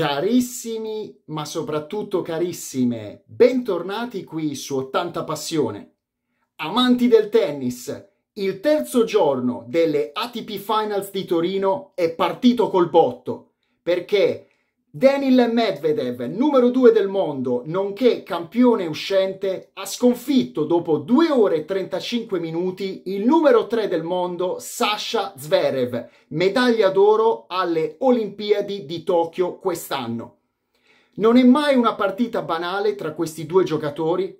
Carissimi, ma soprattutto carissime, bentornati qui su 80 Passione. Amanti del tennis, il terzo giorno delle ATP Finals di Torino è partito col botto, perché Daniel Medvedev, numero 2 del mondo, nonché campione uscente, ha sconfitto dopo 2 ore e 35 minuti il numero 3 del mondo, Sasha Zverev, medaglia d'oro alle Olimpiadi di Tokyo quest'anno. Non è mai una partita banale tra questi due giocatori.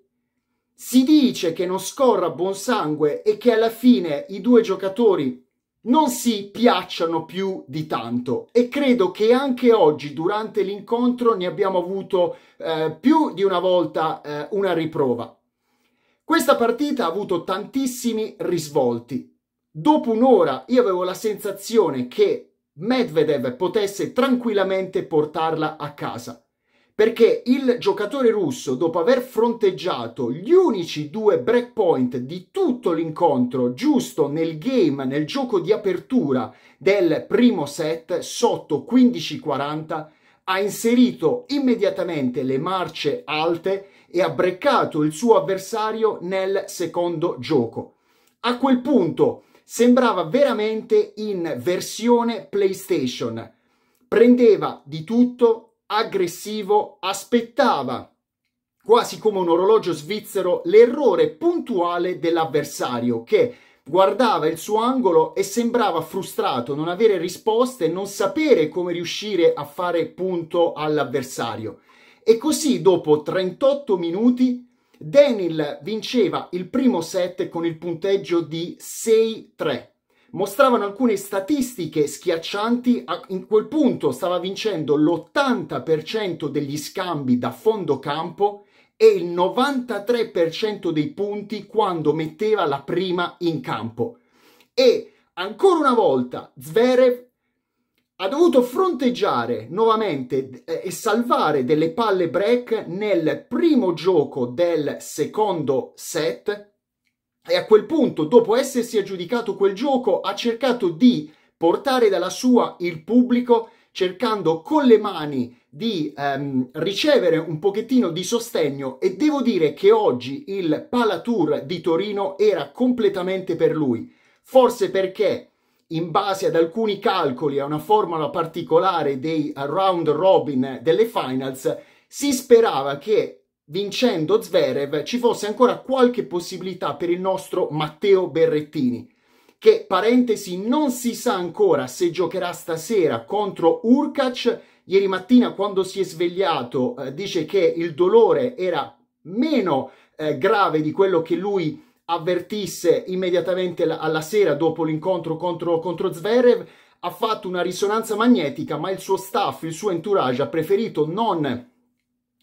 Si dice che non scorra buon sangue e che alla fine i due giocatori non si piacciono più di tanto e credo che anche oggi durante l'incontro ne abbiamo avuto eh, più di una volta eh, una riprova. Questa partita ha avuto tantissimi risvolti. Dopo un'ora io avevo la sensazione che Medvedev potesse tranquillamente portarla a casa perché il giocatore russo, dopo aver fronteggiato gli unici due breakpoint di tutto l'incontro, giusto nel game, nel gioco di apertura del primo set, sotto 15-40, ha inserito immediatamente le marce alte e ha breccato il suo avversario nel secondo gioco. A quel punto sembrava veramente in versione PlayStation. Prendeva di tutto aggressivo aspettava, quasi come un orologio svizzero, l'errore puntuale dell'avversario che guardava il suo angolo e sembrava frustrato, non avere risposte, non sapere come riuscire a fare punto all'avversario. E così dopo 38 minuti Denil vinceva il primo set con il punteggio di 6-3 mostravano alcune statistiche schiaccianti. in quel punto stava vincendo l'80% degli scambi da fondo campo e il 93% dei punti quando metteva la prima in campo. E ancora una volta Zverev ha dovuto fronteggiare nuovamente eh, e salvare delle palle break nel primo gioco del secondo set e a quel punto, dopo essersi aggiudicato quel gioco, ha cercato di portare dalla sua il pubblico, cercando con le mani di ehm, ricevere un pochettino di sostegno e devo dire che oggi il Palatour di Torino era completamente per lui, forse perché in base ad alcuni calcoli, a una formula particolare dei round robin delle finals, si sperava che vincendo Zverev, ci fosse ancora qualche possibilità per il nostro Matteo Berrettini, che, parentesi, non si sa ancora se giocherà stasera contro Urkac. Ieri mattina, quando si è svegliato, eh, dice che il dolore era meno eh, grave di quello che lui avvertisse immediatamente la, alla sera dopo l'incontro contro, contro Zverev. Ha fatto una risonanza magnetica, ma il suo staff, il suo entourage ha preferito non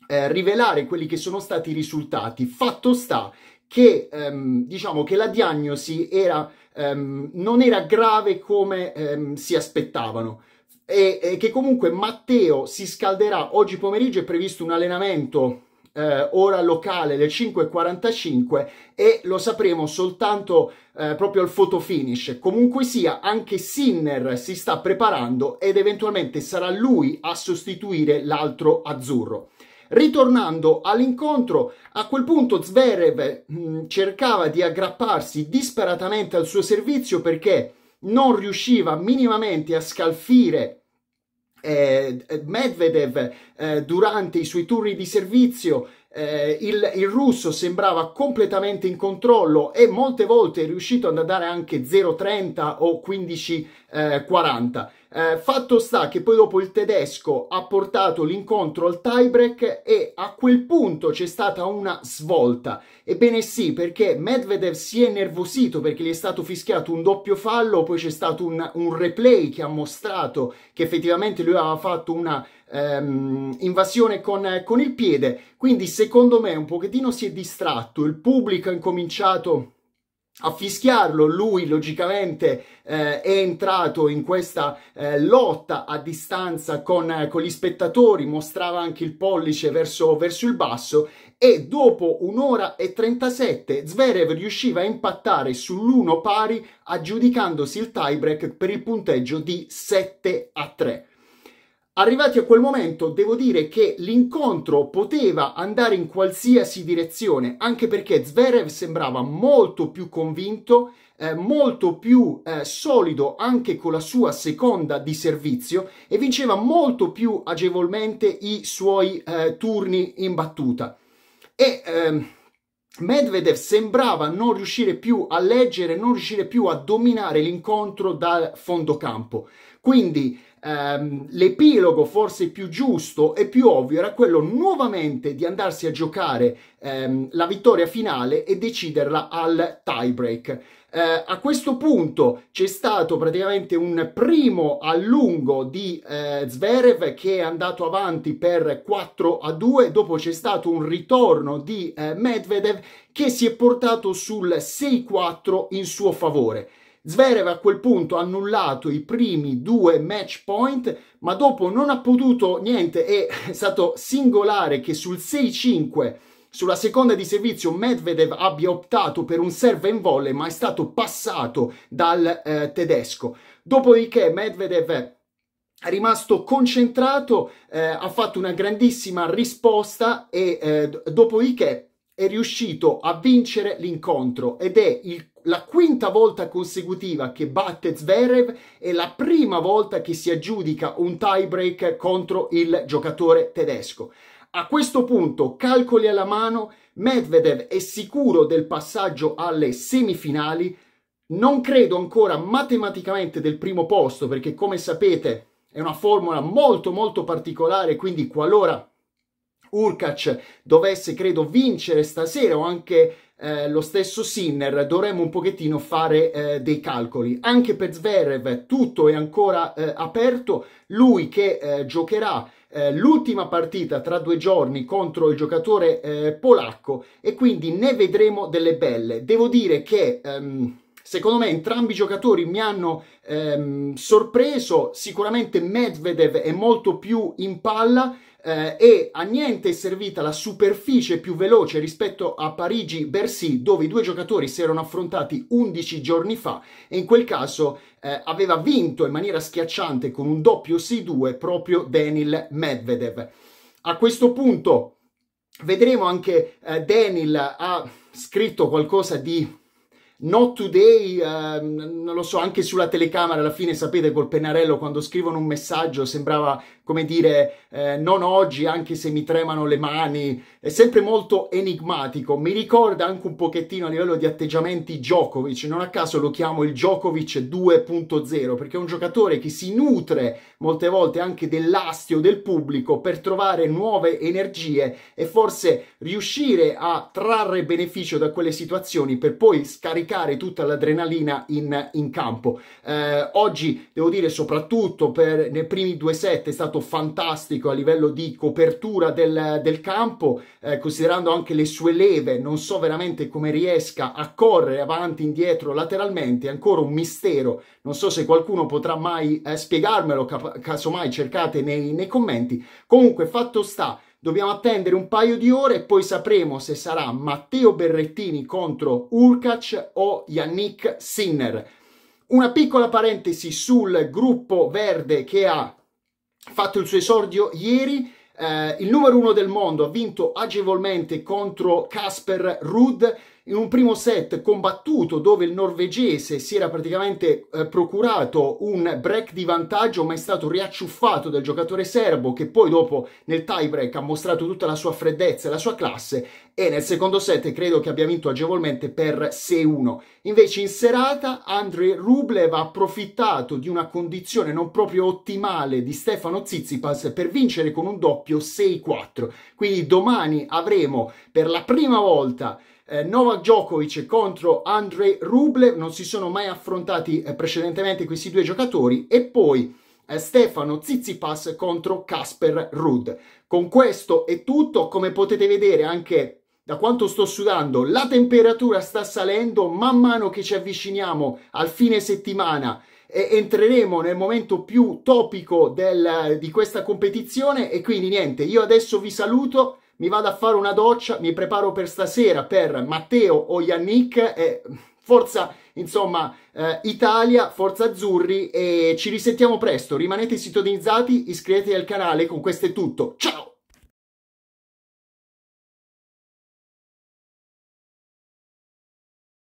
eh, rivelare quelli che sono stati i risultati. Fatto sta che ehm, diciamo che la diagnosi era, ehm, non era grave come ehm, si aspettavano e, e, che comunque Matteo si scalderà oggi pomeriggio è previsto un allenamento eh, ora locale alle 5.45 e lo sapremo soltanto eh, proprio al photo finish comunque sia anche Sinner si sta preparando ed eventualmente sarà lui a sostituire l'altro azzurro Ritornando all'incontro, a quel punto Zverev mm, cercava di aggrapparsi disperatamente al suo servizio perché non riusciva minimamente a scalfire eh, Medvedev eh, durante i suoi turni di servizio eh, il, il, russo sembrava completamente in controllo e molte volte è riuscito ad andare anche 0,30 o 15,40. Eh, eh, fatto sta che poi dopo il tedesco ha portato l'incontro al tiebreak e a quel punto c'è stata una svolta. Ebbene sì, perché Medvedev si è nervosito perché gli è stato fischiato un doppio fallo, poi c'è stato un, un replay che ha mostrato che effettivamente lui aveva fatto una ehm, invasione con, con il piede, quindi secondo me un pochettino si è distratto, il pubblico ha incominciato a fischiarlo, lui logicamente eh, è entrato in questa eh, lotta a distanza con, eh, con, gli spettatori, mostrava anche il pollice verso, verso il basso e dopo un'ora e 37 Zverev riusciva a impattare sull'uno pari aggiudicandosi il tiebreak per il punteggio di 7 a 3. Arrivati a quel momento devo dire che l'incontro poteva andare in qualsiasi direzione, anche perché Zverev sembrava molto più convinto, eh, molto più eh, solido anche con la sua seconda di servizio e vinceva molto più agevolmente i suoi eh, turni in battuta. E ehm, Medvedev sembrava non riuscire più a leggere, non riuscire più a dominare l'incontro dal fondo campo. Quindi ehm, l'epilogo forse più giusto e più ovvio era quello nuovamente di andarsi a giocare ehm, la vittoria finale e deciderla al tiebreak. Eh, a questo punto c'è stato praticamente un primo allungo di eh, Zverev che è andato avanti per 4 a 2, dopo c'è stato un ritorno di eh, Medvedev che si è portato sul 6-4 in suo favore. Zverev a quel punto ha annullato i primi due match point, ma dopo non ha potuto niente e è stato singolare che sul 6-5 sulla seconda di servizio Medvedev abbia optato per un serve in volle, ma è stato passato dal eh, tedesco. Dopodiché Medvedev è rimasto concentrato, eh, ha fatto una grandissima risposta e eh, dopodiché è riuscito a vincere l'incontro ed è il la quinta volta consecutiva che batte Zverev e la prima volta che si aggiudica un tiebreak contro il giocatore tedesco. A questo punto, calcoli alla mano, Medvedev è sicuro del passaggio alle semifinali. Non credo ancora matematicamente del primo posto perché come sapete è una formula molto molto particolare, quindi qualora Urkac dovesse, credo, vincere stasera o anche eh, lo stesso Sinner, dovremmo un pochettino fare eh, dei calcoli. Anche per Zverev tutto è ancora eh, aperto, lui che eh, giocherà eh, l'ultima partita tra due giorni contro il giocatore eh, polacco e quindi ne vedremo delle belle. Devo dire che... Ehm, secondo me entrambi i giocatori mi hanno ehm, sorpreso, sicuramente Medvedev è molto più in palla, eh, e a niente è servita la superficie più veloce rispetto a Parigi-Bercy dove i due giocatori si erano affrontati 11 giorni fa e in quel caso eh, aveva vinto in maniera schiacciante con un doppio 6-2 proprio Daniel Medvedev. A questo punto vedremo anche eh, Daniel ha scritto qualcosa di Not Today, eh, non lo so, anche sulla telecamera alla fine, sapete, col pennarello quando scrivono un messaggio sembrava come dire eh, non oggi, anche se mi tremano le mani, è sempre molto enigmatico. Mi ricorda anche un pochettino a livello di atteggiamenti Djokovic, non a caso lo chiamo il Djokovic 2.0, perché è un giocatore che si nutre molte volte anche dell'astio del pubblico per trovare nuove energie e forse riuscire a trarre beneficio da quelle situazioni per poi scaricare scaricare tutta l'adrenalina in, in campo. Eh, oggi, devo dire, soprattutto per, nei primi due set è stato fantastico a livello di copertura del, del campo, eh, considerando anche le sue leve, non so veramente come riesca a correre avanti, indietro, lateralmente, è ancora un mistero. Non so se qualcuno potrà mai eh, spiegarmelo, casomai cercate nei, nei commenti. Comunque, fatto sta Dobbiamo attendere un paio di ore e poi sapremo se sarà Matteo Berrettini contro Ulkac o Yannick Sinner. Una piccola parentesi sul gruppo verde che ha fatto il suo esordio ieri eh, il numero uno del mondo, ha vinto agevolmente contro Casper Rudd in un primo set combattuto dove il norvegese si era praticamente eh, procurato un break di vantaggio ma è stato riacciuffato dal giocatore serbo che poi dopo nel tie break ha mostrato tutta la sua freddezza e la sua classe e nel secondo set credo che abbia vinto agevolmente per 6-1. Invece in serata Andrei Rublev ha approfittato di una condizione non proprio ottimale di Stefano Zizipas per vincere con un doppio doppio 6-4. Quindi domani avremo per la prima volta eh, Novak Djokovic contro Andrei Rublev, non si sono mai affrontati eh, precedentemente questi due giocatori, e poi eh, Stefano Zizipas contro Casper Rudd. Con questo è tutto, come potete vedere anche da quanto sto sudando, la temperatura sta salendo man mano che ci avviciniamo al fine settimana e entreremo nel momento più topico del, di questa competizione e quindi niente, io adesso vi saluto, mi vado a fare una doccia, mi preparo per stasera per Matteo o Yannick e forza insomma eh, Italia, forza azzurri e ci risentiamo presto, rimanete sintonizzati, iscrivetevi al canale, con questo è tutto, ciao!